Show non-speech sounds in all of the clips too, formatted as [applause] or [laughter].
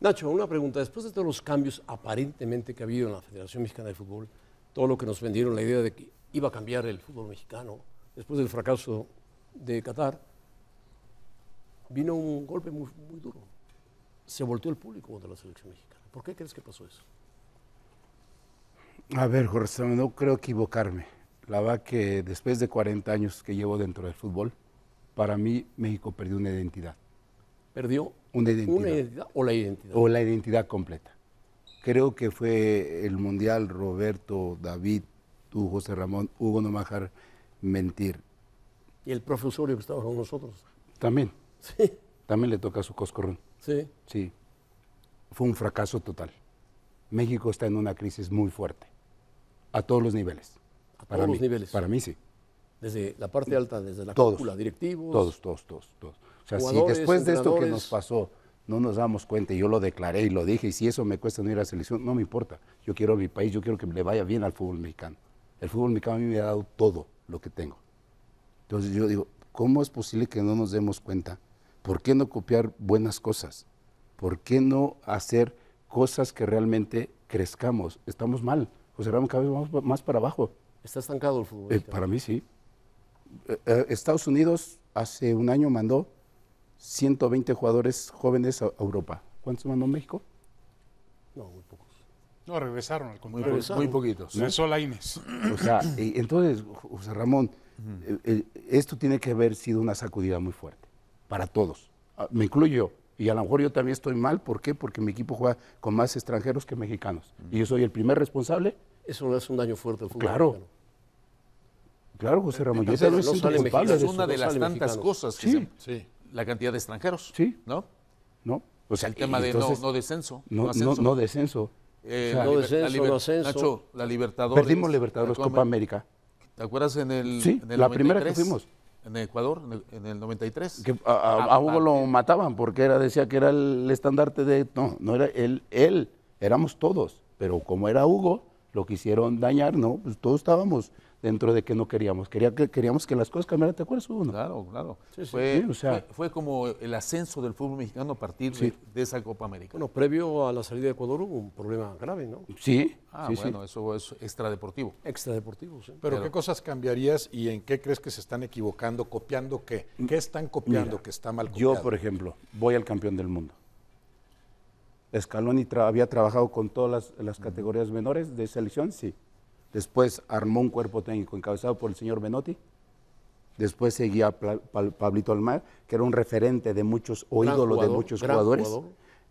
Nacho, una pregunta. Después de todos los cambios aparentemente que ha habido en la Federación Mexicana de Fútbol, todo lo que nos vendieron, la idea de que iba a cambiar el fútbol mexicano después del fracaso de Qatar, vino un golpe muy, duro. Se volteó el público contra la selección mexicana. ¿Por qué crees que pasó eso? A ver, Jorge, no creo equivocarme. La verdad que después de 40 años que llevo dentro del fútbol, para mí México perdió una identidad perdió una identidad. o la identidad. O la identidad completa. Creo que fue el Mundial Roberto, David, tú, José Ramón, Hugo Nomajar, mentir. Y el profesorio que estaba con nosotros. También. Sí. También le toca su coscorrón. Sí. Sí. Fue un fracaso total. México está en una crisis muy fuerte. A todos los niveles. A para todos los niveles. Para mí sí. Desde la parte alta, desde la cúpula, directivos. Todos, todos, todos, todos sea, si después de esto que nos pasó no nos damos cuenta, y yo lo declaré y lo dije, y si eso me cuesta no ir a la selección, no me importa. Yo quiero a mi país, yo quiero que le vaya bien al fútbol mexicano. El fútbol mexicano a mí me ha dado todo lo que tengo. Entonces yo digo, ¿cómo es posible que no nos demos cuenta? ¿Por qué no copiar buenas cosas? ¿Por qué no hacer cosas que realmente crezcamos? Estamos mal. José Ramón, cada vez vamos más para abajo. ¿Está estancado el fútbol? Eh, para mí sí. Eh, eh, Estados Unidos hace un año mandó 120 jugadores jóvenes a Europa. ¿Cuántos mandó México? No, muy pocos. No, regresaron al contrario. Muy, poquitos. ¿no? Regresó la Inés. O sea, [clears throat] entonces, José Ramón, eh, eh, esto tiene que haber sido una sacudida muy fuerte para todos. Ah, me incluyo. Y a lo mejor yo también estoy mal. ¿Por qué? Porque mi equipo juega con más extranjeros que mexicanos. Y yo soy el primer responsable. Eso no es un daño fuerte al fútbol. Claro. Mexicano. Claro, José Ramón. yo Es una de las tantas cosas que sí la cantidad de extranjeros. Sí. ¿No? No. O pues sea, el tema de no, descenso. No, no descenso. no descenso, eh, la Nacho, la Libertadores. Perdimos Libertadores, Copa, América. ¿Te acuerdas en el. Sí, la primera que fuimos. En Ecuador, en el, 93. Que ah, a, Hugo lo mataban porque era, decía que era el estandarte de. No, no era él, él, éramos todos. Pero como era Hugo, lo quisieron dañar, ¿no? Pues todos estábamos dentro de que no queríamos. Quería, que, queríamos que las cosas cambiaran, ¿te acuerdas? Claro, claro. Fue, o sea, fue, como el ascenso del fútbol mexicano a partir de, esa Copa América. Bueno, previo a la salida de Ecuador hubo un problema grave, ¿no? Sí. Ah, bueno, eso es extradeportivo. Extradeportivo, sí. Pero, ¿qué cosas cambiarías y en qué crees que se están equivocando, copiando qué? Mm, ¿Qué están copiando que está mal copiado? Yo, por ejemplo, voy al campeón del mundo. Escaloni había trabajado con todas las, categorías menores de selección, sí. Después armó un cuerpo técnico encabezado por el señor Benotti. Después seguía Pablito Almar, que era un referente de muchos o ídolo de muchos jugadores.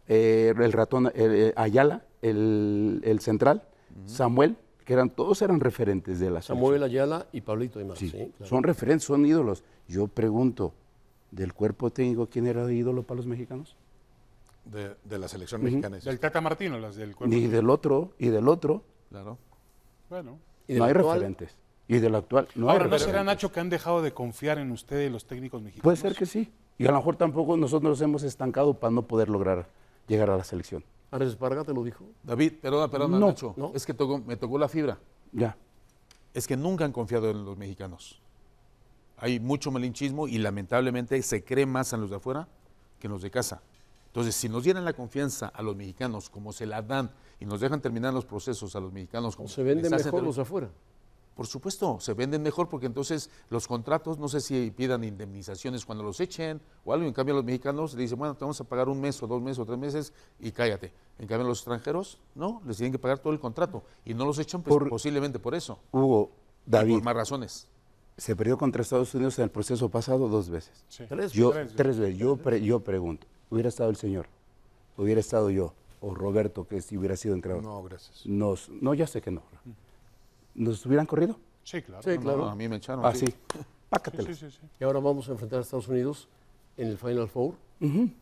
Eh, el ratón eh, eh, Ayala, el, central, Samuel, que eran todos eran referentes de la Samuel Ayala y Pablito Almar. Sí, son referentes, son ídolos. Yo pregunto, del cuerpo técnico, ¿quién era ídolo para los mexicanos? De, la selección mexicana. Del Tata Martino, las del cuerpo. Ni del otro, y del otro. Claro. Y no hay referentes. Y del actual no Ahora, ¿no será Nacho que han dejado de confiar en ustedes los técnicos mexicanos? Puede ser que sí. Y a lo mejor tampoco nosotros hemos estancado para no poder lograr llegar a la selección. Ares Esparga te lo dijo. David, perdona, perdona, Nacho. Es que me tocó la fibra. Ya. Es que nunca han confiado en los mexicanos. Hay mucho malinchismo y lamentablemente se cree más en los de afuera que en los de casa. Entonces, si nos dieran la confianza a los mexicanos como se la dan y nos dejan terminar los procesos a los mexicanos como se venden mejor los afuera. Por supuesto, se venden mejor porque entonces los contratos, no sé si pidan indemnizaciones cuando los echen o algo. En cambio, los mexicanos le dicen, bueno, te vamos a pagar un mes o dos meses o tres meses y cállate. En cambio, los extranjeros, no, les tienen que pagar todo el contrato y no los echan pues, posiblemente por eso. Hugo, David. más razones. Se perdió contra Estados Unidos en el proceso pasado dos veces. yo, tres, veces. Yo, yo pregunto, hubiera estado el señor, hubiera estado yo, o Roberto, que si hubiera sido entrenador. No, gracias. Nos, no, ya sé que no. Mm. ¿Nos hubieran corrido? Sí, claro. Sí, claro. a mí me echaron. Ah, [laughs] sí, y ahora vamos a enfrentar a Estados Unidos en el Final Four.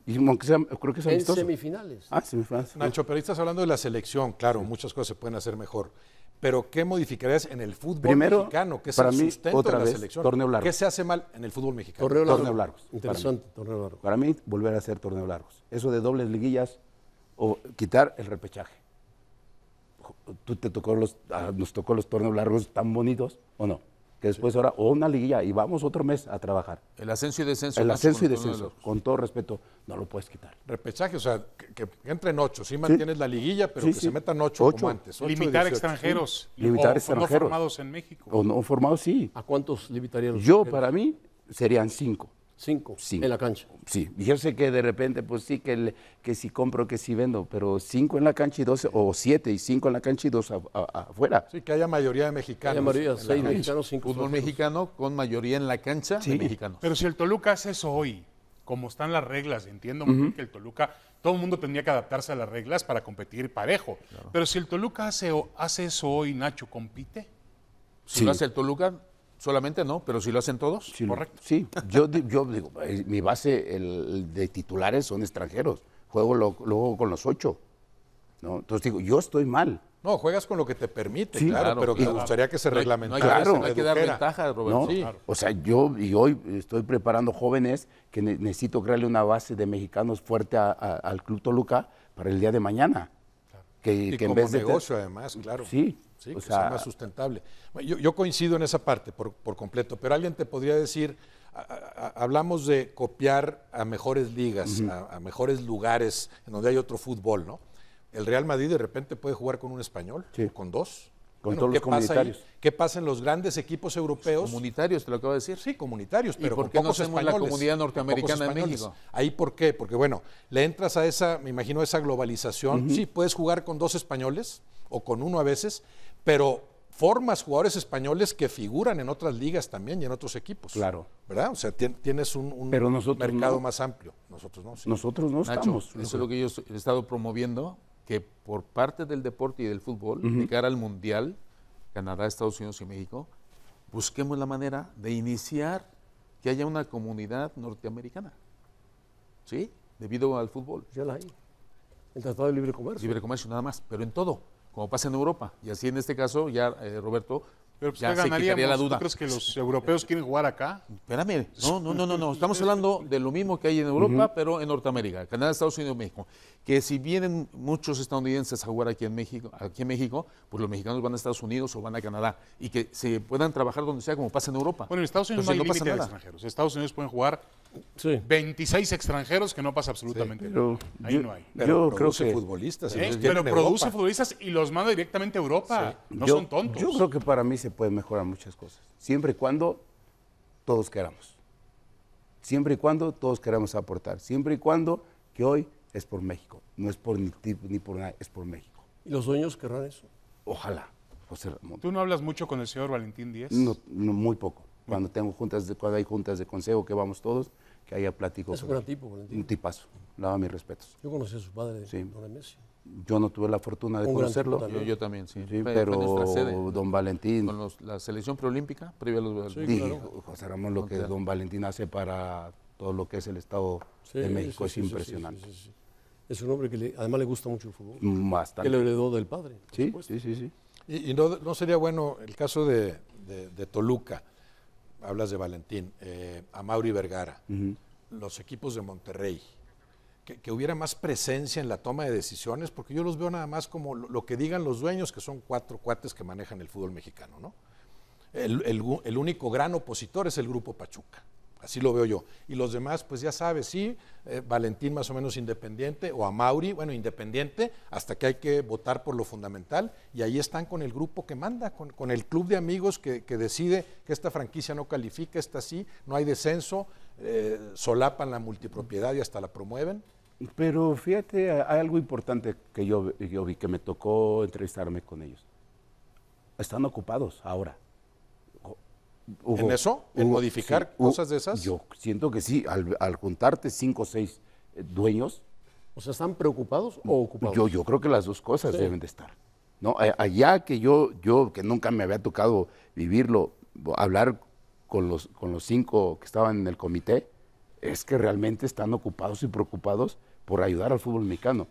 Y aunque sea, creo que es En semifinales. Ah, semifinales. Nacho, pero estás hablando de la selección, claro, muchas cosas se pueden hacer mejor. Pero ¿qué modificarías en el fútbol mexicano? ¿Qué es para otra la selección? ¿Qué se hace mal en el fútbol mexicano? Torneo, largos. Interesante, para mí, volver a hacer torneo largos. Eso de dobles liguillas o quitar el repechaje. Tú te tocó los, ah, nos tocó los torneos largos tan bonitos, ¿o no? que después ahora, o una liguilla, y vamos otro mes a trabajar. El ascenso y descenso. El ascenso y descenso, con todo respeto, no lo puedes quitar. Repechaje, o sea, que, entren ocho, si mantienes la liguilla, pero que se metan ocho, como antes. limitar extranjeros. Limitar o, extranjeros. no formados en México. O no formados, sí. ¿A cuántos limitarían? Yo, para mí, serían cinco. Cinco, en la cancha. Sí, yo que de repente, pues sí, que, el, que si compro, que si vendo, pero cinco en la cancha y dos, o siete y cinco en la cancha y dos afuera. Sí, que haya mayoría de mexicanos. Haya mayoría, seis mexicanos, cinco. Fútbol mexicano con mayoría en la cancha sí. de Pero si el Toluca hace eso hoy, como están las reglas, entiendo que el Toluca, todo el mundo tendría que adaptarse a las reglas para competir parejo. Pero si el Toluca hace, hace eso hoy, Nacho, ¿compite? Si lo hace el Toluca, Solamente no, pero si lo hacen todos, correcto. Sí, yo, yo digo, eh, mi base de titulares son extranjeros. Juego luego con los ocho. ¿no? Entonces digo, yo estoy mal. No, juegas con lo que te permite, claro, pero gustaría que se reglamentara. hay, que dar ventaja, Roberto. O sea, yo y hoy estoy preparando jóvenes que necesito crearle una base de mexicanos fuerte al Club Toluca para el día de mañana. Que, y que en vez negocio, además, claro. Sí, Sí, que más sustentable. Yo, coincido en esa parte por, completo, pero alguien te podría decir, hablamos de copiar a mejores ligas, a, mejores lugares en donde hay otro fútbol, ¿no? El Real Madrid de repente puede jugar con un español, con dos. Con todos los comunitarios. ¿Qué pasa en los grandes equipos europeos? comunitarios, te lo acabo de decir. Sí, comunitarios, pero ¿Y por qué no la comunidad norteamericana en México? Ahí por qué, porque bueno, le entras a esa, me imagino, esa globalización. Sí, puedes jugar con dos españoles o con uno a veces, pero formas jugadores españoles que figuran en otras ligas también y en otros equipos. Claro. ¿Verdad? O sea, tienes un, mercado más amplio. Nosotros no. Nosotros no estamos. Eso es lo que yo he estado promoviendo, que por parte del deporte y del fútbol, de cara al Mundial, Canadá, Estados Unidos y México, busquemos la manera de iniciar que haya una comunidad norteamericana. ¿Sí? Debido al fútbol. Ya la hay. El Tratado de Libre Comercio. Libre Comercio, nada más, pero en todo como pasa en Europa. Y así en este caso, ya eh, Roberto, pues, ya se quitaría la duda. ¿Tú crees que los europeos quieren jugar acá? Espérame, no, no, no, no, no. Estamos hablando de lo mismo que hay en Europa, pero en Norteamérica, Canadá, Estados Unidos, México. Que si vienen muchos estadounidenses a jugar aquí en México, aquí en México, pues los mexicanos van a Estados Unidos o van a Canadá y que se puedan trabajar donde sea como pasa en Europa. Bueno, en Estados Unidos no hay límite extranjeros. Estados Unidos pueden jugar 26 extranjeros que no pasa absolutamente nada. Ahí no hay. creo que futbolistas. Eh, pero produce futbolistas y los manda directamente a Europa. No son tontos. Yo creo que para mí se pueden mejorar muchas cosas. Siempre y cuando todos queramos. Siempre y cuando todos queramos aportar. Siempre y cuando que hoy es por México. No es por ni, ni por nada, es por México. ¿Y los dueños querrán eso? Ojalá, José ¿Tú no hablas mucho con el señor Valentín Díez? No, muy poco. Mm. Cuando tengo juntas cuando hay juntas de consejo que vamos todos, que haya platico. Es un gran tipo, Valentín. Un tipazo. Nada, mis respetos. Yo conocí a su padre, don Messi. Yo no tuve la fortuna de conocerlo. Yo, también, sí. pero don Valentín. Con la selección preolímpica, previa a los sí, José Ramón, lo que don Valentín hace para todo lo que es el Estado de México es impresionante. Es un hombre que además le gusta mucho el fútbol. Mm, bastante. Que lo heredó del padre. Sí, sí, sí, sí. Y, no, no, sería bueno el caso de, de Toluca hablas de Valentín, eh, a Mauri Vergara, los equipos de Monterrey, que, hubiera más presencia en la toma de decisiones, porque yo los veo nada más como lo, que digan los dueños, que son cuatro cuates que manejan el fútbol mexicano, ¿no? el único gran opositor es el grupo Pachuca. Así lo veo yo. Y los demás, pues ya sabes, sí, eh, Valentín más o menos independiente, o a Mauri, bueno, independiente, hasta que hay que votar por lo fundamental. Y ahí están con el grupo que manda, con, el club de amigos que, decide que esta franquicia no califica, esta sí, no hay descenso, eh, solapan la multipropiedad y hasta la promueven. Pero fíjate, hay algo importante que yo, yo vi, que me tocó entrevistarme con ellos. Están ocupados ahora en eso, en modificar cosas de esas. Yo siento que sí, al, juntarte cinco o seis eh, dueños. O sea, ¿están preocupados o ocupados? Yo, yo creo que las dos cosas deben de estar. ¿no? Allá que yo, yo, que nunca me había tocado vivirlo, hablar con los, con los cinco que estaban en el comité, es que realmente están ocupados y preocupados por ayudar al fútbol mexicano.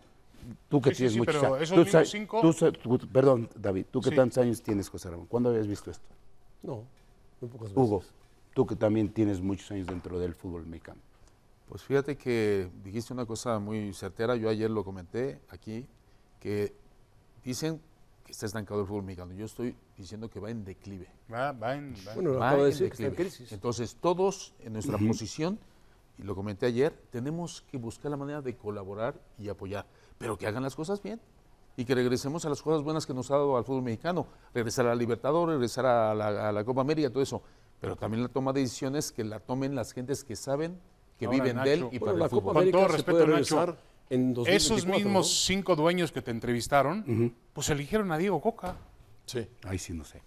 Tú que tienes sí, muchos cinco... perdón, David, ¿tú qué tantos años tienes, José Ramón? ¿Cuándo habías visto esto? No. Hugo, tú que también tienes muchos años dentro del fútbol mexicano. Pues fíjate que dijiste una cosa muy certera, yo ayer lo comenté aquí, que dicen que está estancado el fútbol mexicano. Yo estoy diciendo que va en declive. Va, va en, declive. crisis. Entonces, todos en nuestra posición, y lo comenté ayer, tenemos que buscar la manera de colaborar y apoyar, pero que hagan las cosas bien y que regresemos a las cosas buenas que nos ha dado al fútbol mexicano, regresar a la Libertadores, regresar a la, Copa América, todo eso. Pero también la toma de decisiones que la tomen las gentes que saben, que viven de él y para el fútbol. Con todo respeto, Nacho, en esos mismos cinco dueños que te entrevistaron, pues eligieron a Diego Coca. Sí. Ahí sí no sé.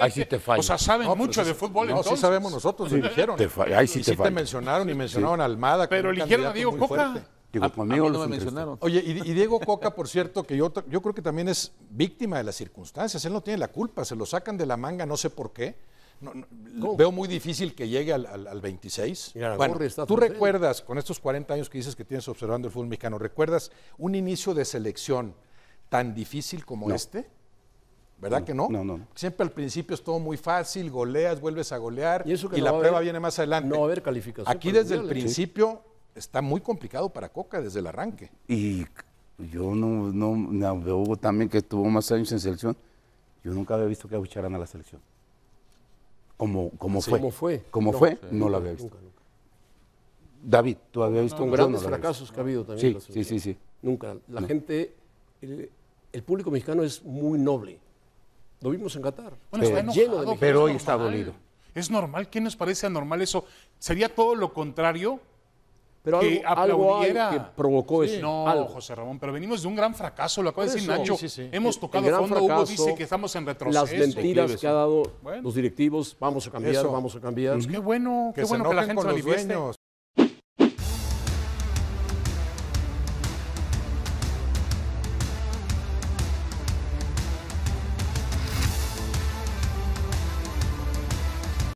Ahí sí te [laughs] falla. O sea, saben pues mucho de fútbol. No, entonces? sabemos nosotros, sí. eligieron. Te Ahí sí, y te, sí te mencionaron y mencionaron a Almada. Pero eligieron a Diego Coca conmigo no mencionaron. Oye, y, Diego Coca, por cierto, que yo, yo creo que también es víctima de las circunstancias. Él no tiene la culpa, se lo sacan de la manga, no sé por qué. veo muy difícil que llegue al, 26. tú recuerdas, con estos 40 años que dices que tienes observando el fútbol mexicano, ¿recuerdas un inicio de selección tan difícil como este? ¿Verdad que no? No, no. Siempre al principio es todo muy fácil, goleas, vuelves a golear y, la prueba viene más adelante. No va a haber calificación. Aquí desde el ¿eh? principio está muy complicado para Coca desde el arranque. Y yo no, no, veo también que estuvo más años en selección. Yo nunca había visto que abucharan a la selección. Como, como fue. Como fue. Como no, fue, no había visto. David, tú habías visto. un gran no fracasos que ha habido también. Sí, la sí, sí, sí. Nunca. La gente, el, público mexicano es muy noble. Lo vimos en Qatar. Bueno, está lleno de pero hoy está dolido. Es normal, ¿Qué nos parece anormal eso? Sería todo lo contrario pero que algo, que provocó sí, eso. No, José Ramón, pero venimos de un gran fracaso, lo acaba de decir Nacho. Hemos tocado el fondo, fracaso, Hugo dice que estamos en retroceso. Las mentiras que ha dado los directivos, vamos a cambiar, vamos a cambiar. Pues qué bueno, qué que bueno la gente se